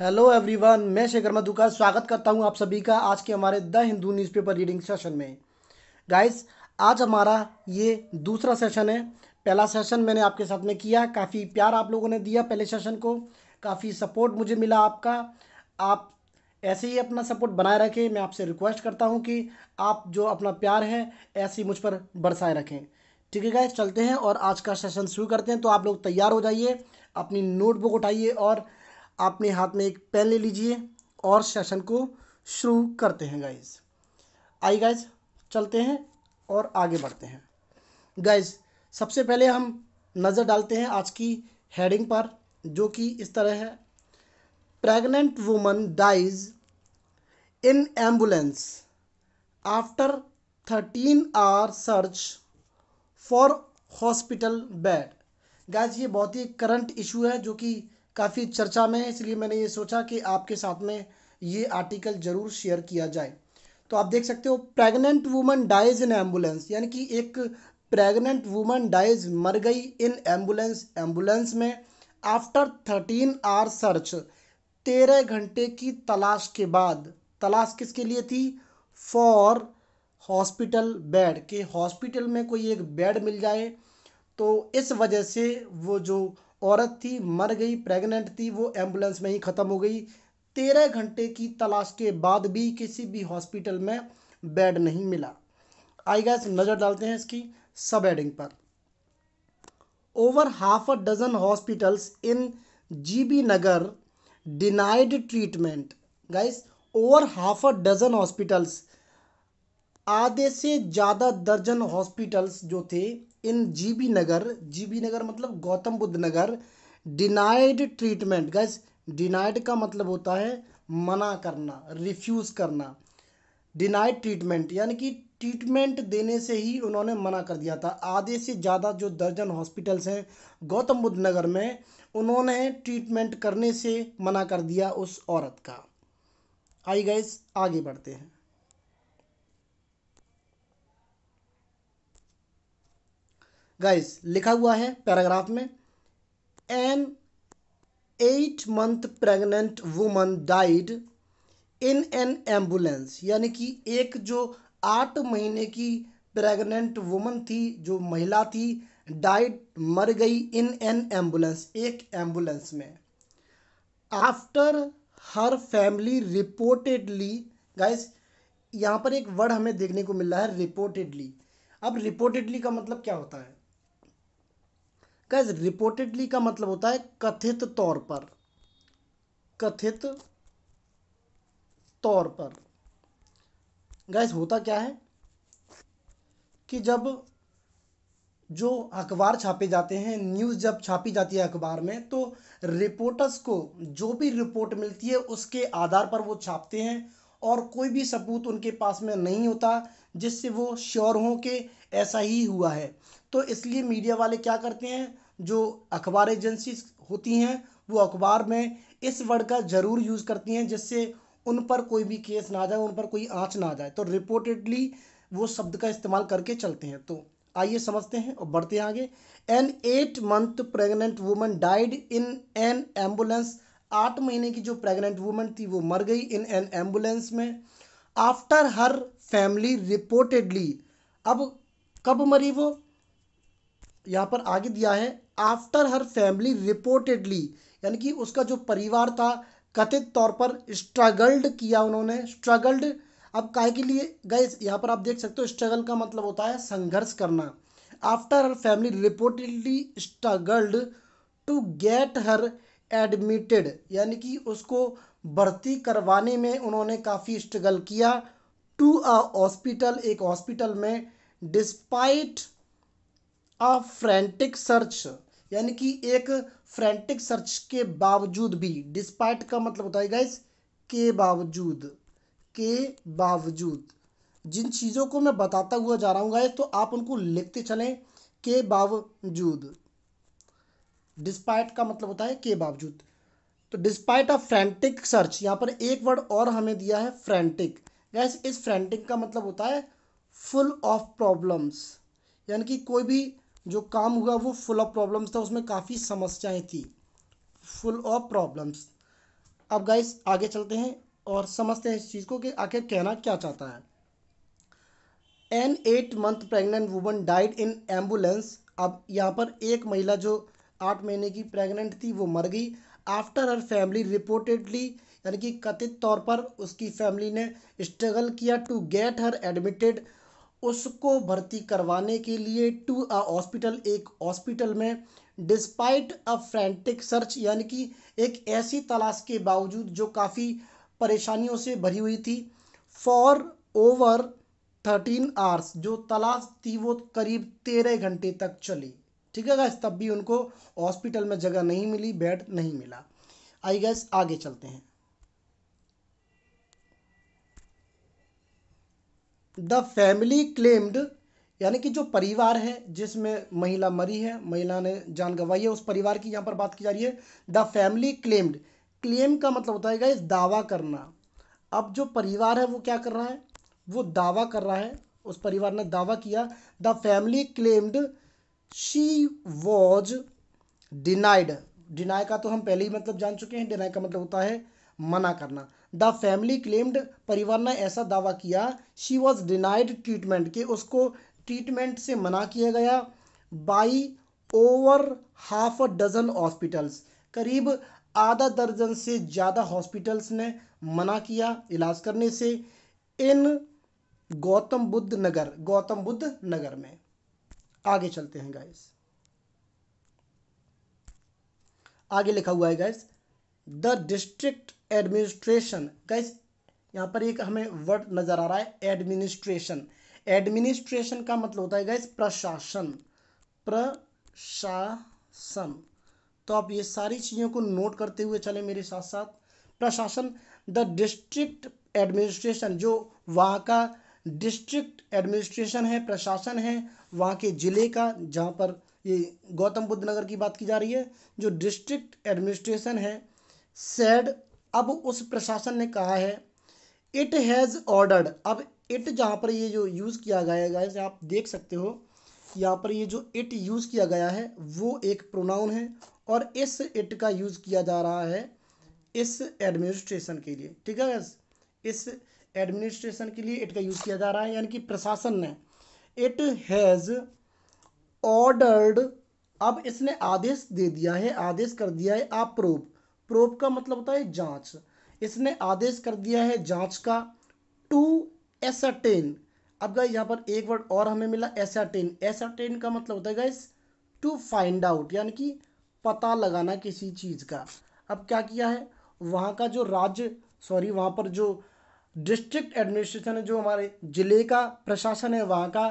Hello everyone मैं शेखर मधुकर स्वागत करता हूं आप सभी का आज के हमारे the Hindu newspaper reading session में गाइस आज हमारा ये दूसरा सेशन है पहला सेशन मैंने आपके साथ में किया काफ़ी प्यार आप लोगों ने दिया पहले सेशन को काफ़ी सपोर्ट मुझे मिला आपका आप ऐसे ही अपना सपोर्ट बनाए रखें मैं आपसे रिक्वेस्ट करता हूँ कि आप जो अपना प्यार है ऐसे ही मुझ पर बरसाए रखें ठीक है गाइस चलते हैं और आज का सेशन शुरू करते हैं तो आप लोग तैयार हो जाइए अपनी नोटबुक उठाइए और अपने हाथ में एक पेन ले लीजिए और सेशन को शुरू करते हैं गाइज आई गाइज चलते हैं और आगे बढ़ते हैं गाइज सबसे पहले हम नज़र डालते हैं आज की हेडिंग पर जो कि इस तरह है pregnant woman dies in ambulance after thirteen hour search for hospital bed guys ये बहुत ही करंट इशू है जो कि काफ़ी चर्चा में है इसलिए मैंने ये सोचा कि आपके साथ में ये आर्टिकल ज़रूर शेयर किया जाए तो आप देख सकते हो pregnant woman dies in ambulance यानी कि एक प्रेग्नेंट वुमन डाइज मर गई इन एम्बुलेंस एम्बुलेंस में आफ्टर थर्टीन आवर सर्च तेरह घंटे की तलाश के बाद तलाश किसके लिए थी फॉर हॉस्पिटल बेड के हॉस्पिटल में कोई एक बेड मिल जाए तो इस वजह से वो जो औरत थी मर गई प्रेग्नेंट थी वो एम्बुलेंस में ही ख़त्म हो गई तेरह घंटे की तलाश के बाद भी किसी भी हॉस्पिटल में बेड नहीं मिला आई गैस नज़र डालते हैं इसकी सब एडिंग पर over half a dozen hospitals in GB Nagar denied treatment guys over half a dozen hospitals आधे से ज़्यादा दर्जन हॉस्पिटल्स जो थे इन जीबी नगर जीबी नगर मतलब Gautam Buddh Nagar denied treatment guys denied का मतलब होता है मना करना रिफ्यूज़ करना डिनाइड ट्रीटमेंट यानी कि ट्रीटमेंट देने से ही उन्होंने मना कर दिया था आधे से ज़्यादा जो दर्जन हॉस्पिटल्स हैं गौतम बुद्ध नगर में उन्होंने ट्रीटमेंट करने से मना कर दिया उस औरत का आई गैस आगे बढ़ते हैं गाइस लिखा हुआ है पैराग्राफ में an eight month pregnant woman died in an ambulance यानी कि एक जो आठ महीने की प्रेग्नेंट वुमन थी जो महिला थी डाइड मर गई इन एन एम्बुलेंस एक एम्बुलेंस में after her family reportedly guys यहाँ पर एक वर्ड हमें देखने को मिल रहा है रिपोर्टेडली अब रिपोर्टेडली का मतलब क्या होता है गैज रिपोर्टेडली का मतलब होता है कथित तौर पर कथित तौर पर गैस होता क्या है कि जब जो अखबार छापे जाते हैं न्यूज़ जब छापी जाती है अखबार में तो रिपोर्टर्स को जो भी रिपोर्ट मिलती है उसके आधार पर वो छापते हैं और कोई भी सबूत उनके पास में नहीं होता जिससे वो श्योर हों कि ऐसा ही हुआ है तो इसलिए मीडिया वाले क्या करते हैं जो अखबार एजेंसी होती हैं वो अखबार में इस वर्ड का ज़रूर यूज़ करती हैं जिससे उन पर कोई भी केस ना जाए उन पर कोई आँच ना जाए तो रिपोर्टेडली वो शब्द का इस्तेमाल करके चलते हैं तो आइए समझते हैं और बढ़ते हैं आगे an eight month pregnant woman died in an ambulance आठ महीने की जो प्रेग्नेंट वुमन थी वो मर गई इन एन एम्बुलेंस में आफ्टर हर फैमिली रिपोर्टेडली अब कब मरी वो यहाँ पर आगे दिया है आफ्टर हर फैमिली रिपोर्टेडली यानी कि उसका जो परिवार था कथित तौर पर स्ट्रगल्ड किया उन्होंने स्ट्रगल्ड अब काय के लिए गए यहाँ पर आप देख सकते हो स्ट्रगल का मतलब होता है संघर्ष करना after her family reportedly struggled to get her admitted यानी कि उसको भर्ती करवाने में उन्होंने काफ़ी स्ट्रगल किया टू अ हॉस्पिटल एक हॉस्पिटल में डिस्पाइट अ फ्रेंटिक सर्च यानी कि एक फ्रेंटिक सर्च के बावजूद भी डिस्पाइट का मतलब होता है गाइस के बावजूद के बावजूद जिन चीज़ों को मैं बताता हुआ जा रहा हूँ गाइस तो आप उनको लिखते चलें के बावजूद डिस्पाइट का मतलब होता है के बावजूद तो डिस्पाइट ऑफ फ्रेंटिक सर्च यहाँ पर एक वर्ड और हमें दिया है फ्रेंटिक गैस इस फ्रेंटिक का मतलब होता है फुल ऑफ प्रॉब्लम्स यानी कि कोई भी जो काम हुआ वो फुल ऑफ प्रॉब्लम्स था उसमें काफ़ी समस्याएं थी फुल ऑफ प्रॉब्लम्स अब गाइस आगे चलते हैं और समझते हैं इस चीज़ को कि आखिर कहना क्या चाहता है an eight month pregnant woman died in ambulance अब यहाँ पर एक महिला जो आठ महीने की प्रेग्नेंट थी वो मर गई आफ्टर हर फैमिली रिपोर्टेडली यानी कि कथित तौर पर उसकी फैमिली ने स्ट्रगल किया टू गेट हर एडमिटेड उसको भर्ती करवाने के लिए टू अ हॉस्पिटल एक हॉस्पिटल में डिस्पाइट अ फ्रेंटिक सर्च यानी कि एक ऐसी तलाश के बावजूद जो काफ़ी परेशानियों से भरी हुई थी फॉर ओवर थर्टीन आवर्स जो तलाश थी वो करीब तेरह घंटे तक चली ठीक है गैस तब भी उनको हॉस्पिटल में जगह नहीं मिली बेड नहीं मिला आई गैस आगे चलते हैं द फैमिली क्लेम्ड यानी कि जो परिवार है जिसमें महिला मरी है महिला ने जान गंवाई है उस परिवार की यहाँ पर बात की जा रही है द फैमिली क्लेम्ड क्लेम का मतलब होता है इस दावा करना अब जो परिवार है वो क्या कर रहा है वो दावा कर रहा है उस परिवार ने दावा किया the family claimed she was denied deny का तो हम पहले ही मतलब जान चुके हैं डिनाई का मतलब होता है मना करना द फैमिली क्लेम्ड परिवार ने ऐसा दावा किया शी वॉज डिनाइड ट्रीटमेंट कि उसको ट्रीटमेंट से मना किया गया by over half a dozen hospitals करीब आधा दर्जन से ज़्यादा हॉस्पिटल्स ने मना किया इलाज करने से इन गौतम बुद्ध नगर गौतम बुद्ध नगर में आगे चलते हैं गाइस आगे लिखा हुआ है guys the district administration guys यहाँ पर एक हमें वर्ड नज़र आ रहा है एडमिनिस्ट्रेशन एडमिनिस्ट्रेशन का मतलब होता है गैस प्रशासन प्रशासन तो आप ये सारी चीज़ों को नोट करते हुए चले मेरे साथ साथ प्रशासन द डिस्ट्रिक्ट एडमिनिस्ट्रेशन जो वहाँ का डिस्ट्रिक्ट एडमिनिस्ट्रेशन है प्रशासन है वहाँ के ज़िले का जहाँ पर ये गौतम बुद्ध नगर की बात की जा रही है जो डिस्ट्रिक्ट एडमिनिस्ट्रेशन है सेड अब उस प्रशासन ने कहा है इट हैज़ ऑर्डर्ड अब इट जहाँ पर ये जो यूज़ किया गया है आप देख सकते हो यहाँ पर ये जो इट यूज़ किया गया है वो एक प्रोनाउन है और इस इट का यूज़ किया जा रहा है इस एडमिनिस्ट्रेशन के लिए ठीक है गैस इस एडमिनिस्ट्रेशन के लिए इट का यूज़ किया जा रहा है यानी कि प्रशासन ने इट हैज़ ऑर्डर्ड अब इसने आदेश दे दिया है आदेश कर दिया है अप्रूव प्रोप का मतलब होता है जांच इसने आदेश कर दिया है जांच का टू एसरटेन अब गए यहाँ पर एक वर्ड और हमें मिला एसाटेन एसाटेन का मतलब होता है गाइस टू फाइंड आउट यानी कि पता लगाना किसी चीज़ का अब क्या किया है वहाँ का जो राज्य सॉरी वहाँ पर जो डिस्ट्रिक्ट एडमिनिस्ट्रेशन है जो हमारे ज़िले का प्रशासन है वहाँ का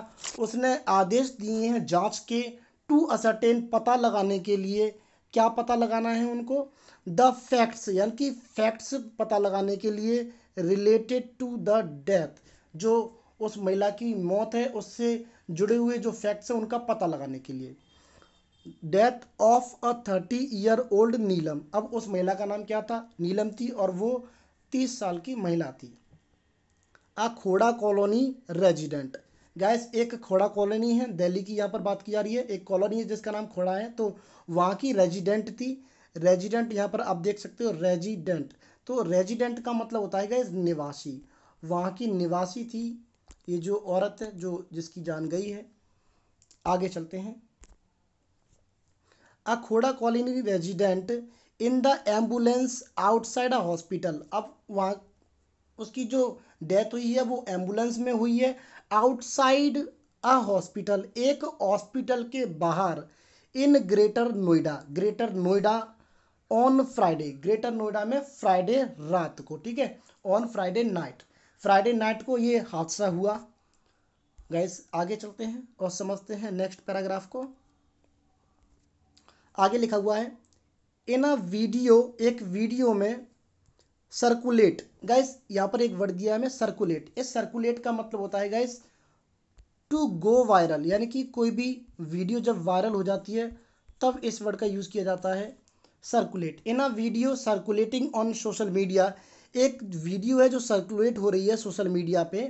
उसने आदेश दिए हैं जांच के टू असरटेन पता लगाने के लिए क्या पता लगाना है उनको द फैक्ट्स यानी कि फैक्ट्स पता लगाने के लिए रिलेटेड टू द डेथ जो उस महिला की मौत है उससे जुड़े हुए जो फैक्ट्स हैं उनका पता लगाने के लिए death of a thirty year old Neelam अब उस महिला का नाम क्या था नीलम थी और वो तीस साल की महिला थी खोड़ा कॉलोनी रेजिडेंट गैस एक खोड़ा कॉलोनी है दिल्ली की यहाँ पर बात की जा रही है एक कॉलोनी है जिसका नाम खोड़ा है तो वहाँ की रेजिडेंट थी रेजिडेंट यहाँ पर आप देख सकते हो रेजिडेंट तो रेजिडेंट का मतलब होता है गैस निवासी वहाँ की निवासी थी ये जो औरत है जो जिसकी जान गई है आगे चलते हैं a Khoda colony resident in the ambulance outside a hospital अब वहाँ उसकी जो डेथ हुई है वो एम्बुलेंस में हुई है आउटसाइड अ हॉस्पिटल एक हॉस्पिटल के बाहर in Greater Noida Greater Noida on Friday Greater Noida में फ्राइडे रात को ठीक है on Friday night Friday night को ये हादसा हुआ गैस आगे चलते हैं और समझते हैं नेक्स्ट पैराग्राफ को आगे लिखा हुआ है इन अ वीडियो एक वीडियो में सर्कुलेट गाइस यहाँ पर एक वर्ड दिया है सर्कुलेट इस सर्कुलेट का मतलब होता है गाइस टू गो वायरल यानी कि कोई भी वीडियो जब वायरल हो जाती है तब इस वर्ड का यूज़ किया जाता है circulate in a video circulating on social media एक वीडियो है जो सर्कुलेट हो रही है सोशल मीडिया पे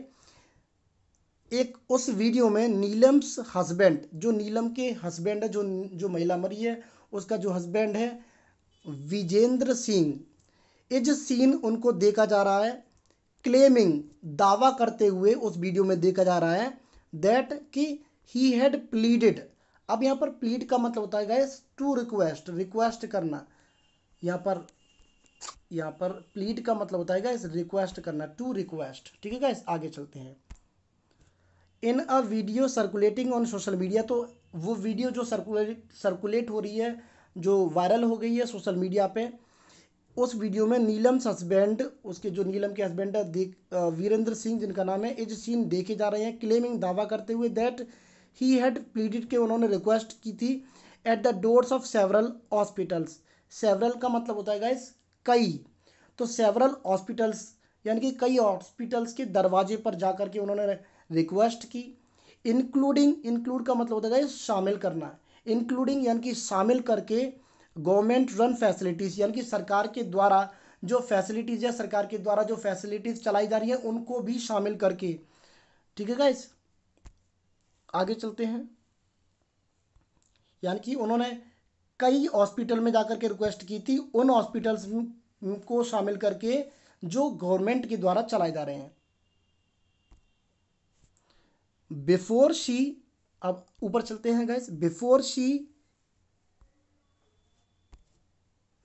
एक उस वीडियो में नीलम्स हस्बैंड जो नीलम के हस्बैंड है जो जो महिला मरी है उसका जो हस्बैंड है विजेंद्र सिंह इज सीन उनको देखा जा रहा है क्लेमिंग दावा करते हुए उस वीडियो में देखा जा रहा है दैट कि ही हैड प्लीडेड अब यहाँ पर प्लीड का मतलब होता है गाइस टू रिक्वेस्ट रिक्वेस्ट करना यहाँ पर यहाँ पर प्लीड का मतलब होता है गाइस रिक्वेस्ट करना टू रिक्वेस्ट ठीक है गाइस आगे चलते हैं in a video circulating on social media तो वो वीडियो जो सर्कुलेट सर्कुलेट हो रही है जो वायरल हो गई है सोशल मीडिया पे उस वीडियो में नीलम हस्बैंड उसके जो नीलम के हस्बैंड है वीरेंद्र सिंह जिनका नाम है इस सीन देखे जा रहे हैं क्लेमिंग दावा करते हुए दैट ही हैड प्लीडेड के उन्होंने रिक्वेस्ट की थी at the doors of several hospitals several का मतलब होता है गाइस कई तो सेवरल हॉस्पिटल्स यानी कि कई हॉस्पिटल्स के दरवाजे पर जा कर के उन्होंने रिक्वेस्ट की इंक्लूडिंग इंक्लूड का मतलब होता है गाइस शामिल करना इंक्लूडिंग यानी कि शामिल करके गवर्नमेंट रन फैसिलिटीज़ यानी कि सरकार के द्वारा जो फैसिलिटीज़ या सरकार के द्वारा जो फैसिलिटीज़ चलाई जा रही है उनको भी शामिल करके ठीक है गाइस आगे चलते हैं यानी कि उन्होंने कई हॉस्पिटल में जाकर के रिक्वेस्ट की थी उन हॉस्पिटल्स को शामिल करके जो गवर्नमेंट के द्वारा चलाए जा रहे हैं बिफोर शी अब ऊपर चलते हैं guys before she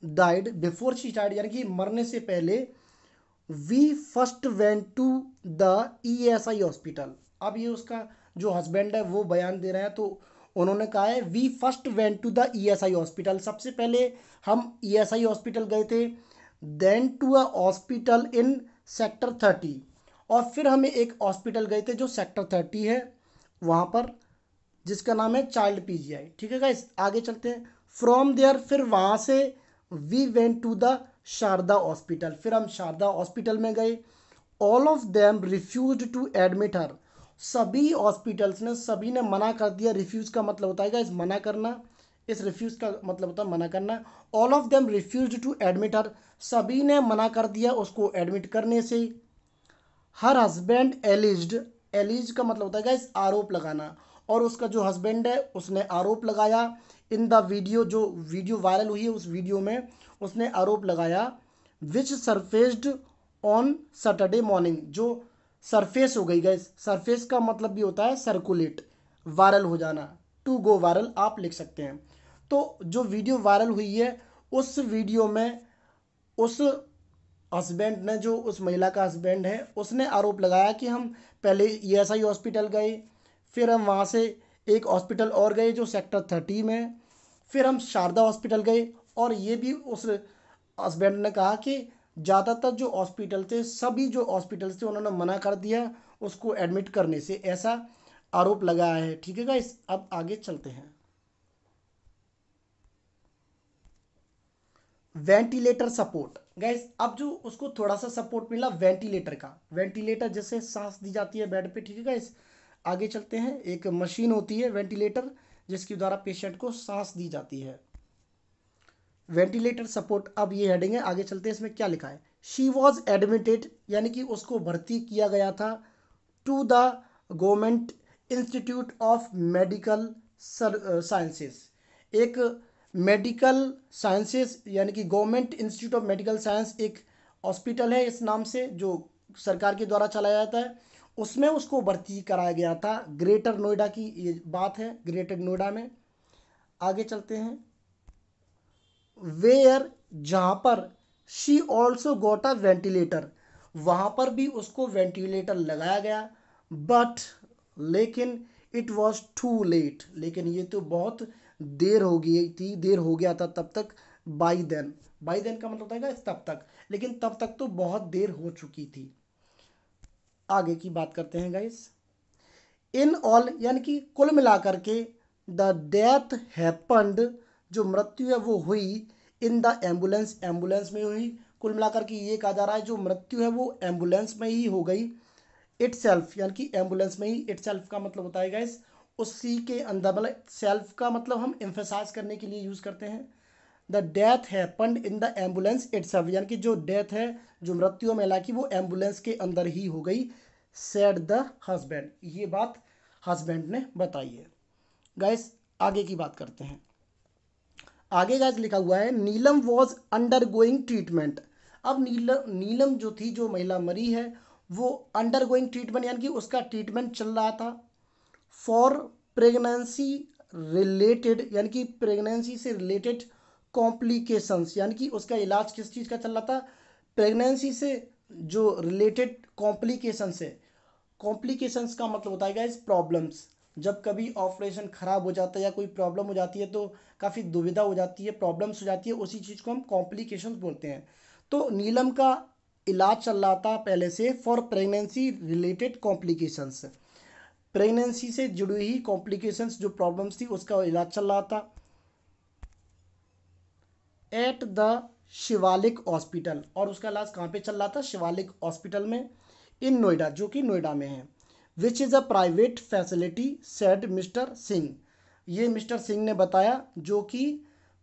died before she died यानी कि मरने से पहले we first went to the E S I hospital अब ये उसका जो हस्बैंड है वो बयान दे रहे हैं तो उन्होंने कहा है we first went to the E S I hospital सबसे पहले हम ई एस आई हॉस्पिटल गए थे then to a hospital in sector thirty और फिर हमें एक हॉस्पिटल गए थे जो सेक्टर थर्टी है वहाँ पर जिसका नाम है चाइल्ड पी जी आई ठीक है गाइस आगे चलते हैं फ्रॉम देयर फिर वहाँ से we went to the Sharda hospital फिर हम शारदा हॉस्पिटल में गए all of them refuse to admit her सभी हॉस्पिटल्स ने सभी ने मना कर दिया रिफ्यूज का मतलब होता है इस मना करना इस रिफ्यूज का मतलब होता है मना करना all of them refuse to admit her सभी ने मना कर दिया उसको एडमिट करने से हर हस्बैंड एलिज्ड एलिज का मतलब होता है इस आरोप लगाना और उसका जो हस्बैंड है उसने आरोप लगाया इन द वीडियो जो वीडियो वायरल हुई है उस वीडियो में उसने आरोप लगाया which surfaced on Saturday morning जो सरफेस हो गई गैस सरफेस का मतलब भी होता है सर्कुलेट वायरल हो जाना टू गो वायरल आप लिख सकते हैं तो जो वीडियो वायरल हुई है उस वीडियो में उस हस्बैंड ने जो उस महिला का हस्बैंड है उसने आरोप लगाया कि हम पहले ई e हॉस्पिटल गए फिर हम वहाँ से एक हॉस्पिटल और गए जो सेक्टर थर्टी में फिर हम शारदा हॉस्पिटल गए और ये भी उस हस्बैंड ने कहा कि ज़्यादातर जो हॉस्पिटल थे सभी जो हॉस्पिटल थे उन्होंने मना कर दिया उसको एडमिट करने से ऐसा आरोप लगाया है ठीक है गाइस अब आगे चलते हैं वेंटिलेटर सपोर्ट गाइस अब जो उसको थोड़ा सा सपोर्ट मिला वेंटिलेटर का वेंटिलेटर जैसे सांस दी जाती है बेड पे ठीक है गाइस आगे चलते हैं एक मशीन होती है वेंटिलेटर जिसके द्वारा पेशेंट को सांस दी जाती है वेंटिलेटर सपोर्ट अब ये हेडिंग है आगे चलते हैं इसमें क्या लिखा है शी वॉज एडमिटेड यानी कि उसको भर्ती किया गया था to the government institute of medical sciences एक मेडिकल साइंसेस यानी कि government institute of medical science एक हॉस्पिटल है इस नाम से जो सरकार के द्वारा चलाया जाता है उसमें उसको भर्ती कराया गया था ग्रेटर नोएडा की ये बात है ग्रेटर नोएडा में आगे चलते हैं वेयर जहाँ पर she also got a ventilator वहाँ पर भी उसको वेंटिलेटर लगाया गया बट लेकिन इट वॉज टू लेट लेकिन ये तो बहुत देर हो गई थी देर हो गया था तब तक बाई देन बाई देन का मतलब होता है तब तक लेकिन तब तक तो बहुत देर हो चुकी थी आगे की बात करते हैं गाइस इन ऑल यानी कि कुल मिलाकर के द डेथ हैपन्ड जो मृत्यु है वो हुई इन द एम्बुलेंस एम्बुलेंस में हुई कुल मिलाकर के ये कहा जा रहा है जो मृत्यु है वो एम्बुलेंस में ही हो गई इट सेल्फ यानी कि एम्बुलेंस में ही इट सेल्फ का मतलब बताएगा इस उसी के अंदर मतलब सेल्फ का मतलब हम एम्फेसाइज करने के लिए यूज़ करते हैं the death happened in the ambulance itself यानी कि जो डेथ है जो मृत्यु महिला की वो एम्बुलेंस के अंदर ही हो गई सेड द हस्बैंड ये बात हस्बैंड ने बताई है गाइस आगे की बात करते हैं आगे गाइस लिखा हुआ है Neelam was undergoing treatment अब नीलम नीलम जो थी जो महिला मरी है वो अंडर गोइंग ट्रीटमेंट यानी कि उसका ट्रीटमेंट चल रहा था फॉर प्रेगनेंसी रिलेटेड यानी कि प्रेगनेंसी से रिलेटेड कॉम्प्लिकेशंस यानी कि उसका इलाज किस चीज़ का चल रहा था प्रेगनेंसी से जो रिलेटेड कॉम्प्लिकेशंस है कॉम्प्लिकेशंस का मतलब होता है इस प्रॉब्लम्स जब कभी ऑपरेशन ख़राब हो जाता है या कोई प्रॉब्लम हो जाती है तो काफ़ी दुविधा हो जाती है प्रॉब्लम्स हो जाती है उसी चीज़ को हम कॉम्प्लिकेशंस बोलते हैं तो नीलम का इलाज चल रहा था पहले से for pregnancy related complications pregnancy से जुड़ी ही कॉम्प्लिकेशंस जो प्रॉब्लम्स थी उसका इलाज चल रहा था एट द शिवालिक हॉस्पिटल और उसका इलाज कहाँ पे चल रहा था शिवालिक हॉस्पिटल में इन नोएडा जो कि नोएडा में है which is a private facility said Mr Singh ये मिस्टर सिंह ने बताया जो कि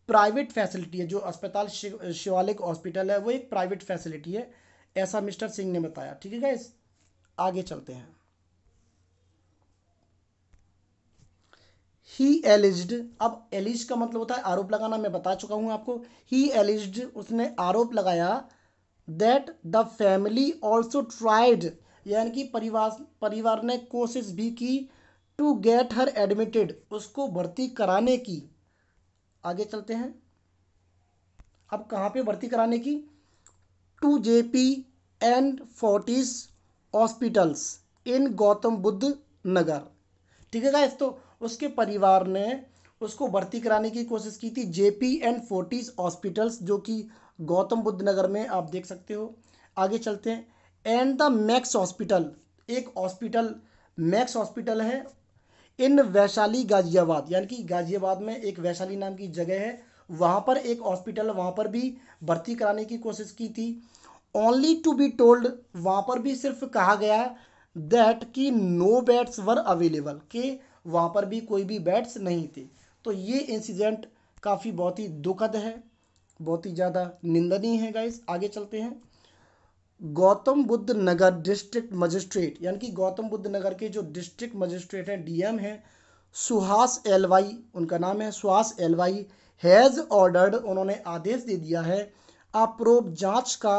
प्राइवेट फैसिलिटी है जो अस्पताल शिवालिक हॉस्पिटल है वो एक प्राइवेट फैसिलिटी है ऐसा मिस्टर सिंह ने बताया ठीक है गाइस आगे चलते हैं ही एलिज्ड अब एलिज का मतलब होता है आरोप लगाना मैं बता चुका हूँ आपको ही एलिज्ड उसने आरोप लगाया that the family also tried यानी कि परिवार परिवार ने कोशिश भी की टू गेट हर एडमिटेड उसको भर्ती कराने की आगे चलते हैं अब कहाँ पे भर्ती कराने की to J P and Fortis hospitals in Gautam Buddh Nagar ठीक है गाइस तो उसके परिवार ने उसको भर्ती कराने की कोशिश की थी जेपी एंड फोर्टीज़ हॉस्पिटल्स जो कि गौतम बुद्ध नगर में आप देख सकते हो आगे चलते हैं एंड द मैक्स हॉस्पिटल एक हॉस्पिटल मैक्स हॉस्पिटल है इन वैशाली गाजियाबाद यानी कि गाजियाबाद में एक वैशाली नाम की जगह है वहाँ पर एक हॉस्पिटल वहाँ पर भी भर्ती कराने की कोशिश की थी ओनली टू बी टोल्ड वहाँ पर भी सिर्फ कहा गया दैट कि नो बेड्स वर अवेलेबल के वहाँ पर भी कोई भी बैट्स नहीं थे तो ये इंसिडेंट काफ़ी बहुत ही दुखद है बहुत ही ज़्यादा निंदनीय है गाइस आगे चलते हैं गौतम बुद्ध नगर डिस्ट्रिक्ट मजिस्ट्रेट यानी कि गौतम बुद्ध नगर के जो डिस्ट्रिक्ट मजिस्ट्रेट हैं डीएम हैं सुहास एलवाई उनका नाम है सुहास एलवाई हैज़ ऑर्डर्ड उन्होंने आदेश दे दिया है अप्रोब जांच का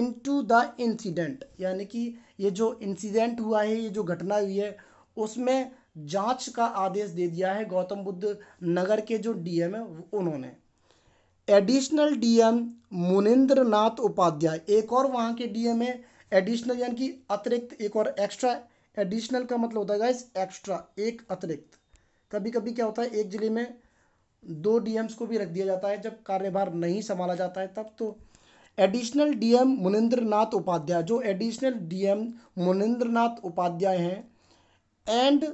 इनटू द इंसिडेंट यानी कि ये जो इंसिडेंट हुआ है ये जो घटना हुई है उसमें जांच का आदेश दे दिया है गौतम बुद्ध नगर के जो डीएम है उन्होंने एडिशनल डीएम मुनिंद्र नाथ उपाध्याय एक और वहाँ के डीएम है एडिशनल यानी कि अतिरिक्त एक और एक्स्ट्रा एडिशनल का मतलब होता है एक्स्ट्रा एक अतिरिक्त कभी कभी क्या होता है एक जिले में दो डीएम्स को भी रख दिया जाता है जब कार्यभार नहीं संभाला जाता है तब तो एडिशनल डीएम मुनिंद्र नाथ उपाध्याय जो एडिशनल डीएम मुनिंद्र नाथ उपाध्याय हैं and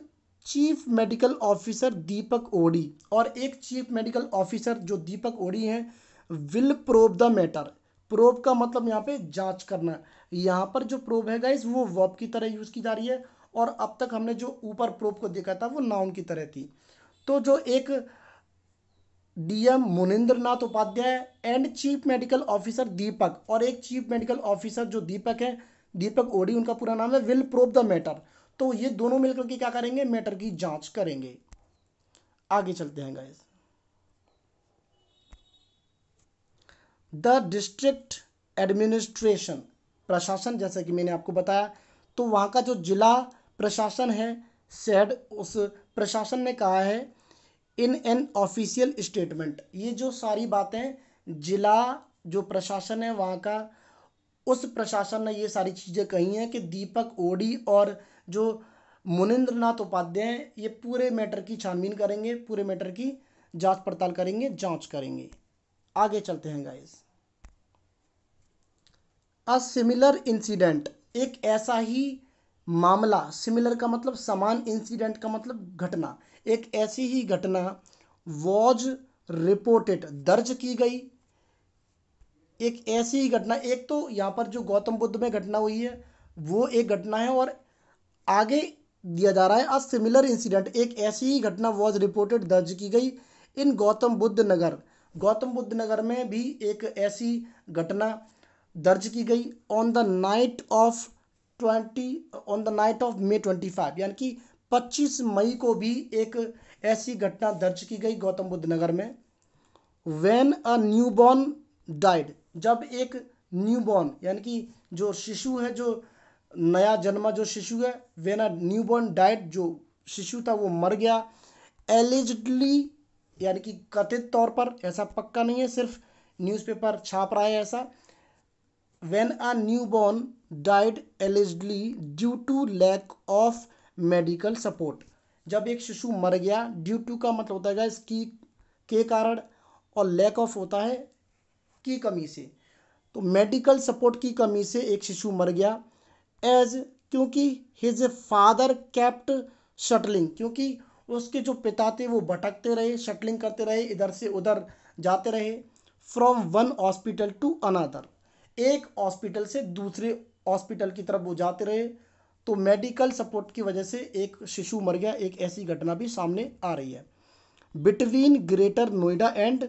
chief medical officer Deepak Ohri और एक चीफ मेडिकल ऑफिसर जो दीपक ओडी हैं will probe the matter probe का मतलब यहाँ पे जांच करना यहाँ पर जो प्रोब है गाइज वो वॉब की तरह यूज़ की जा रही है और अब तक हमने जो ऊपर प्रोब को देखा था वो नाउन की तरह थी तो जो एक DM Munindra Nath Upadhyay and chief medical officer Deepak और एक चीफ मेडिकल ऑफिसर जो दीपक है दीपक ओडी उनका पूरा नाम है विल प्रोब द मैटर तो ये दोनों मिलकर के क्या करेंगे मैटर की जांच करेंगे आगे चलते हैं गाइस द डिस्ट्रिक्ट एडमिनिस्ट्रेशन प्रशासन जैसा कि मैंने आपको बताया तो वहां का जो जिला प्रशासन है सेड उस प्रशासन ने कहा है इन एन ऑफिशियल स्टेटमेंट ये जो सारी बातें जिला जो प्रशासन है वहां का उस प्रशासन ने ये सारी चीज़ें कही हैं कि दीपक ओडी और जो मुनिंद्र नाथ उपाध्याय ये पूरे मैटर की छानबीन करेंगे पूरे मैटर की जांच पड़ताल करेंगे जांच करेंगे आगे चलते हैं गाइस अ सिमिलर इंसिडेंट एक ऐसा ही मामला सिमिलर का मतलब समान इंसिडेंट का मतलब घटना एक ऐसी ही घटना वॉज रिपोर्टेड दर्ज की गई एक ऐसी ही घटना एक तो यहाँ पर जो गौतम बुद्ध में घटना हुई है वो एक घटना है और आगे दिया जा रहा है अ सिमिलर इंसिडेंट एक ऐसी ही घटना वॉज रिपोर्टेड दर्ज की गई इन गौतम बुद्ध नगर गौतम बुद्ध नगर में भी एक ऐसी घटना दर्ज की गई on the night of twenty on the night of May twenty five यानी कि पच्चीस मई को भी एक ऐसी घटना दर्ज की गई गौतम बुद्ध नगर में वैन अ न्यूबॉर्न डाइड जब एक न्यूबॉर्न यानी कि जो शिशु है जो नया जन्मा जो शिशु है when a newborn died जो शिशु था वो मर गया एलिजली यानी कि कथित तौर पर ऐसा पक्का नहीं है सिर्फ न्यूज़पेपर छाप रहा है ऐसा when a newborn died allegedly due to lack of medical support जब एक शिशु मर गया ड्यू टू का मतलब होता है इसकी के कारण और लैक ऑफ होता है की कमी से तो मेडिकल सपोर्ट की कमी से एक शिशु मर गया एज क्योंकि हिज फादर कैप्ट शटलिंग क्योंकि उसके जो पिता थे वो भटकते रहे शटलिंग करते रहे इधर से उधर जाते रहे from one hospital to another एक हॉस्पिटल से दूसरे हॉस्पिटल की तरफ वो जाते रहे तो मेडिकल सपोर्ट की वजह से एक शिशु मर गया एक ऐसी घटना भी सामने आ रही है between Greater Noida and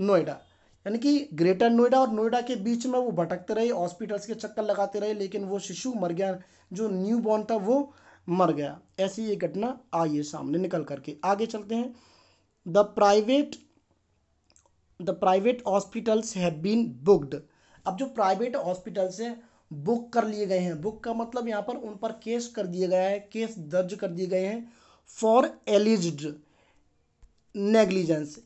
Noida यानी कि ग्रेटर नोएडा और नोएडा के बीच में वो भटकते रहे हॉस्पिटल्स के चक्कर लगाते रहे लेकिन वो शिशु मर गया जो न्यू बॉर्न था वो मर गया ऐसी ये घटना आई है सामने निकल करके आगे चलते हैं the private the private hospitals have been booked अब जो प्राइवेट हॉस्पिटल्स हैं बुक कर लिए गए हैं बुक का मतलब यहाँ पर उन पर केस कर दिया गया है केस दर्ज कर दिए गए हैं फॉर एलिज्ड नेग्लिजेंस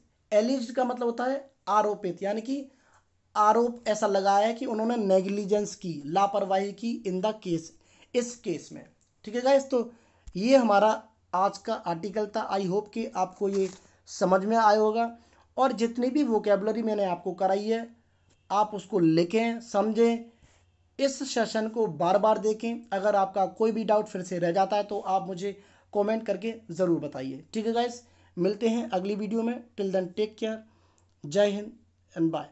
एलिज्ड का मतलब होता है आरोपित यानी कि आरोप ऐसा लगाया है कि उन्होंने नेग्लिजेंस की लापरवाही की इन द केस इस केस में ठीक है गाइस तो ये हमारा आज का आर्टिकल था आई होप कि आपको ये समझ में आया होगा और जितनी भी वोकेबलरी मैंने आपको कराई है आप उसको लिखें समझें इस सेशन को बार बार देखें अगर आपका कोई भी डाउट फिर से रह जाता है तो आप मुझे कमेंट करके ज़रूर बताइए ठीक है गाइस मिलते हैं अगली वीडियो में till then take care Jai and bye.